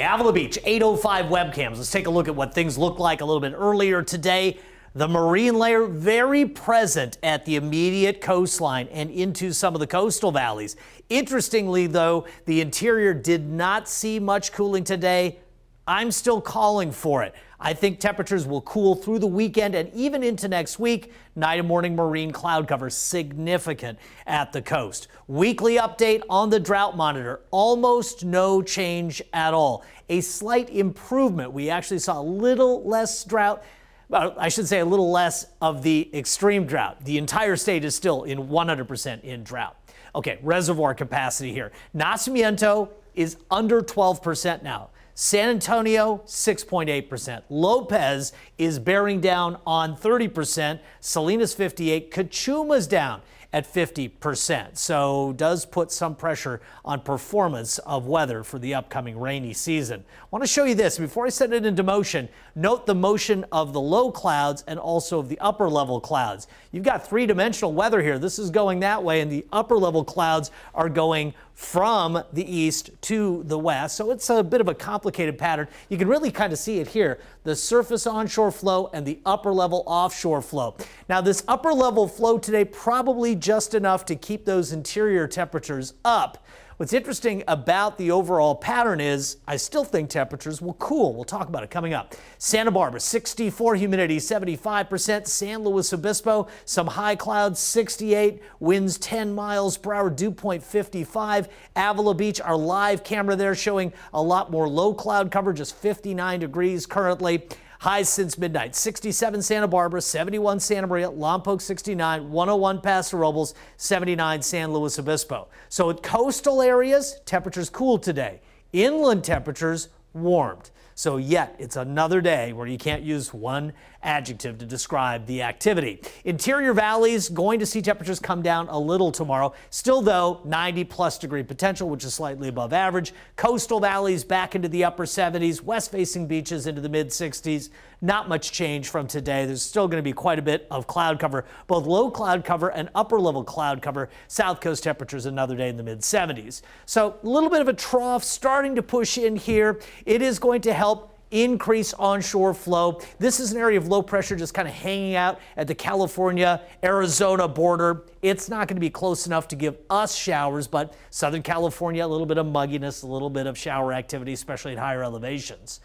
Avila Beach, 805 webcams. Let's take a look at what things looked like a little bit earlier today. The marine layer very present at the immediate coastline and into some of the coastal valleys. Interestingly, though, the interior did not see much cooling today. I'm still calling for it. I think temperatures will cool through the weekend and even into next week. Night and morning marine cloud cover significant at the coast. Weekly update on the drought monitor almost no change at all. A slight improvement. We actually saw a little less drought. I should say a little less of the extreme drought. The entire state is still in 100% in drought. Okay, reservoir capacity here. Nascimento is under 12% now. San Antonio, 6.8%. Lopez is bearing down on 30%. Salinas, 58. Kachuma's down at 50%. So does put some pressure on performance of weather for the upcoming rainy season. I want to show you this before I send it into motion. Note the motion of the low clouds and also of the upper level clouds. You've got three dimensional weather here. This is going that way and the upper level clouds are going from the east to the west. So it's a bit of a complicated pattern. You can really kind of see it here. The surface onshore flow and the upper level offshore flow. Now this upper level flow today probably just enough to keep those interior temperatures up. What's interesting about the overall pattern is I still think temperatures will cool. We'll talk about it coming up. Santa Barbara, 64 humidity, 75%. San Luis Obispo, some high clouds, 68. Winds 10 miles per hour, dew point 55. Avila Beach, our live camera there showing a lot more low cloud cover, just 59 degrees currently. Highs since midnight 67 Santa Barbara, 71 Santa Maria, Lompoc 69, 101 Paso Robles, 79 San Luis Obispo. So at coastal areas, temperatures cooled today. Inland temperatures warmed. So, yet, it's another day where you can't use one adjective to describe the activity. Interior valleys going to see temperatures come down a little tomorrow. Still, though, 90 plus degree potential, which is slightly above average. Coastal valleys back into the upper 70s. West facing beaches into the mid 60s. Not much change from today. There's still going to be quite a bit of cloud cover, both low cloud cover and upper level cloud cover. South coast temperatures another day in the mid 70s. So, a little bit of a trough starting to push in here. It is going to help help increase onshore flow. This is an area of low pressure just kind of hanging out at the California Arizona border. It's not going to be close enough to give us showers, but Southern California, a little bit of mugginess, a little bit of shower activity, especially at higher elevations.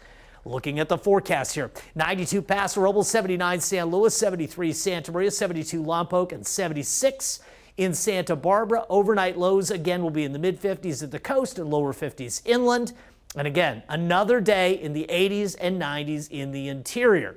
Looking at the forecast here 92 Paso Robles, 79 San Luis, 73 Santa Maria, 72 Lompoc, and 76 in Santa Barbara. Overnight lows again will be in the mid 50s at the coast and lower 50s inland. And again, another day in the 80s and 90s in the interior.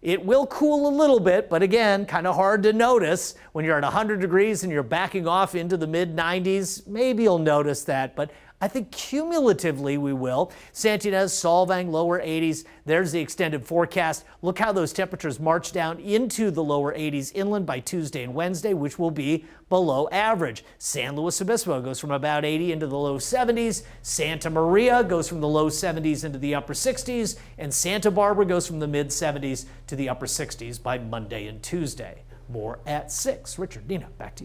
It will cool a little bit, but again, kind of hard to notice when you're at 100 degrees and you're backing off into the mid 90s. Maybe you'll notice that, but I think cumulatively we will. Santinez, Solvang, lower 80s. There's the extended forecast. Look how those temperatures march down into the lower 80s inland by Tuesday and Wednesday, which will be below average. San Luis Obispo goes from about 80 into the low 70s. Santa Maria goes from the low 70s into the upper 60s. And Santa Barbara goes from the mid 70s to the upper 60s by Monday and Tuesday. More at 6. Richard, Dina, back to you.